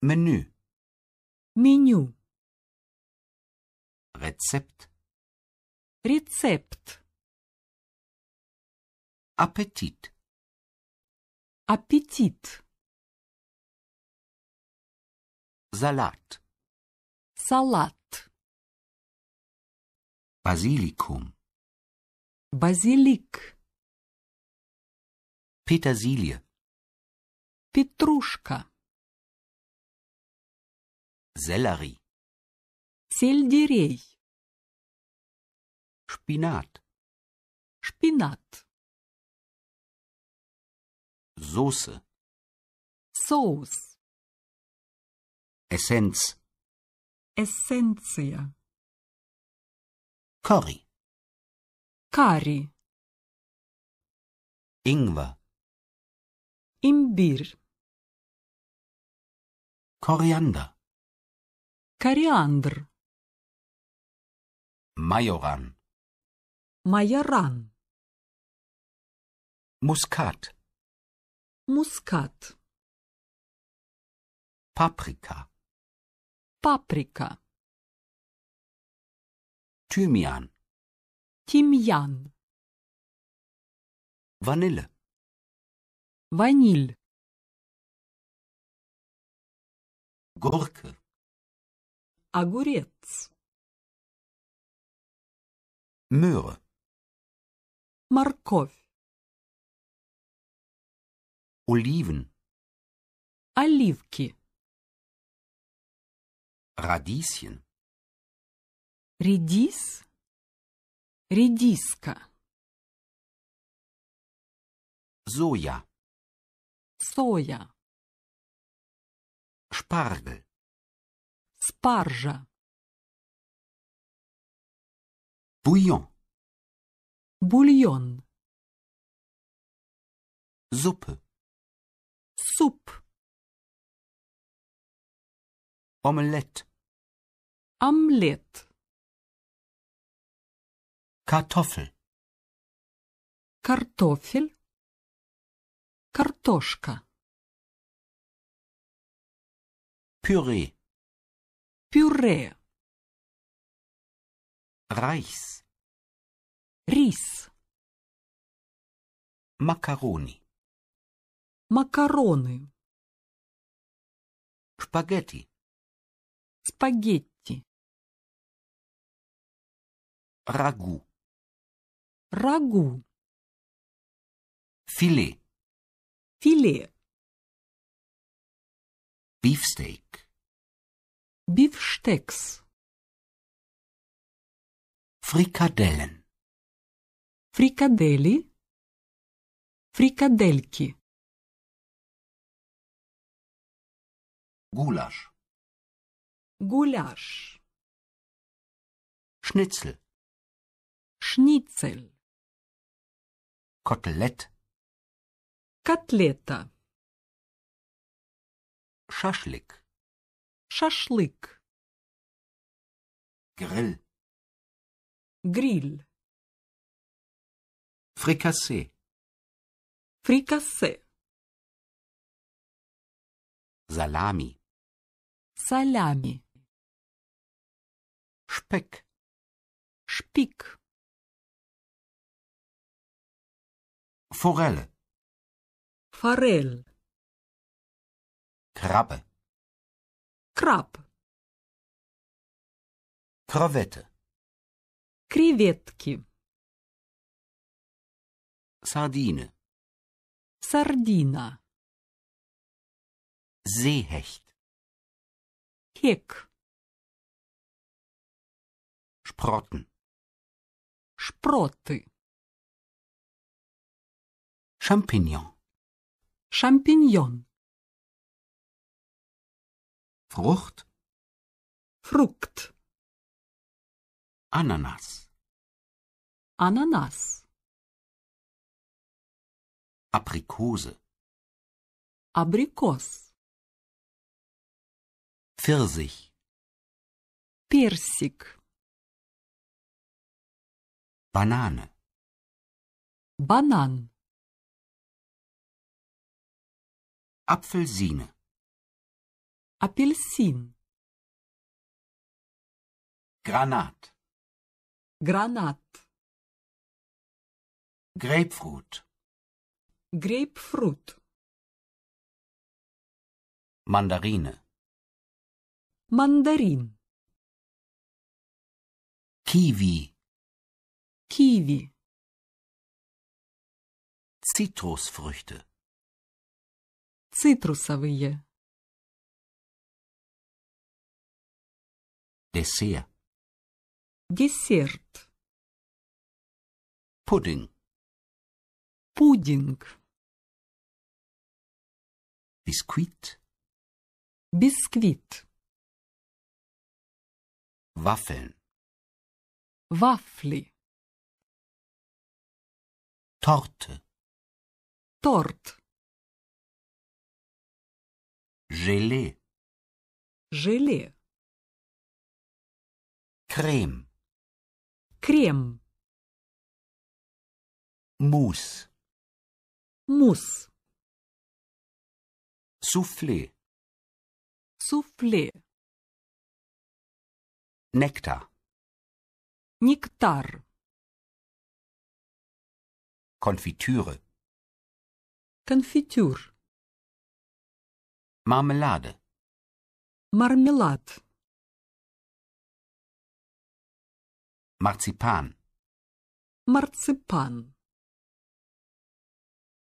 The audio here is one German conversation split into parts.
Меню. Меню. Рецепт. Рецепт. Аппетит. Аппетит. Салат. Салат. Базиликум. Базилик. Петерсилия. Петрушка. Sellerie. Сельдерей. Spinat. Spinat. Soße. Sauce. Essenz. Essentia. Curry. Curry. Ingwer. Imbir. Koriander. Кориандр. Майоран. Майоран. Мускат. Мускат. Паприка. Паприка. Тимьян. Тимьян. Ванille. Ваниль. Gurke огурец. Мюра. Морковь. Оливен. Оливки. Радисьен. Редис. Редиска. Соя. Соя. Spargel. Спаржа. бульон, Бульон. Suppe. Суп. омлет, Омлет. картофель, Картофель. Картошка. Пюре. Пюре. Райс. Рис. Макароны. Макароны. Шпагетти. Спагетти. Рагу. Рагу. Филе. Филе. Бифстейк. Beefsteaks. Frikadellen. Frikadeli. Frikadelki. Gulasch. Gulasch. Schnitzel. Schnitzel. Kotelett. Котлета. Шашлик. Шашлык. Grill. Grill. Frikassee. Frikassee. Salami. Salami. Speck. Spick. Forelle. Forelle. Krabbe. Краб. Кровета. Креветки. Sardine. Sardina. Seehecht. Kek. Sprotten. Sprotte. Champignon. Champignon. Frucht? Frucht. Ananas. Ananas. Aprikose. Aprikos. Pfirsich. Pirsig. Banane. Banan. Apfelsine. Апельсин. Granat. Granat. Grapefruit. Grapefruit. Mandarine. Mandarin. Kiwi. Kiwi. Zitrusfrüchte. Zitrusовые. Dessert. Десерт. пудинг, Пудинг. бисквит, Бисквит. Waffeln. Вафли. торте, Торт. Желе. Желе. Creme. Creme. Mousse. Mousse. Soufflé. Soufflé. Nectar. Nectar. Konfitüre. Konfitür. Marmelade. Marmelade. Marzipan. Marzipan.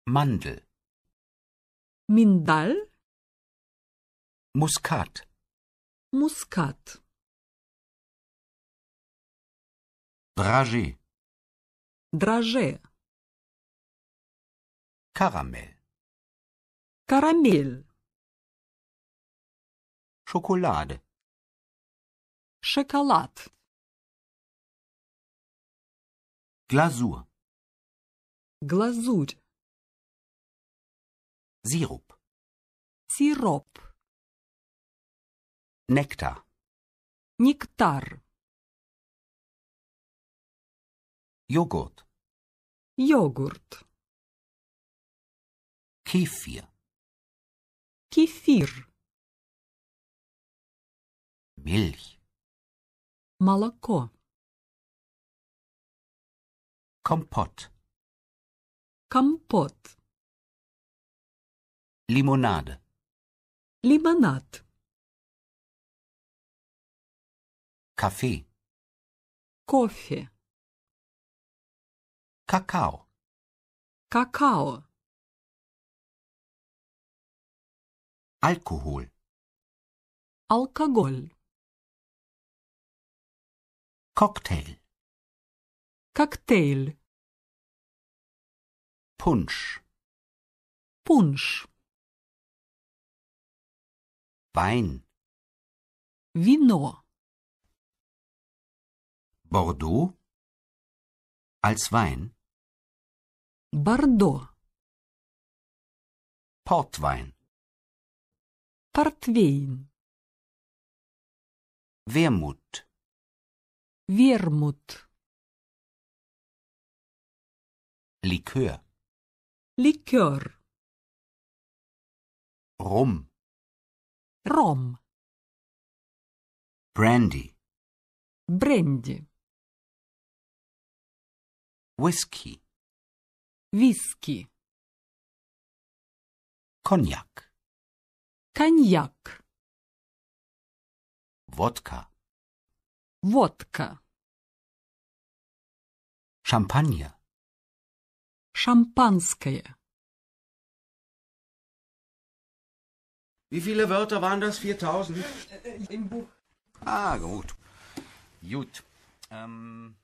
Mandel. Mindal. Muskat. Muskat. Dragé. Dragé. Karamell. Karamell. Schokolade. Schokolade. Glasur. Glasur. Sirup. Sirup. Nektar. Нектар. Joghurt. Joghurt. Kefir. Kefir. Milch. Молоко. Компот. Компот. Лимонад. Лимонад. Кафе. Кофе. Какао. Какао. Алкоголь. Алкоголь. Коктейль. Cocktail. Punsch. Punsch. Wein. Vino. Bordeaux als Wein. Bordeaux. Portwein. Portwein. Wermut. Wermut. Likör. Likör. Rum. Rom. Brandy. Brandy. Whisky. Whisky. Cognac. Cognac. Wodka. Wodka. Champagner. Шампанское. Wie viele Wörter waren das? 4000? Äh, äh, Im Buch. Ah, gut. Gut. Ähm.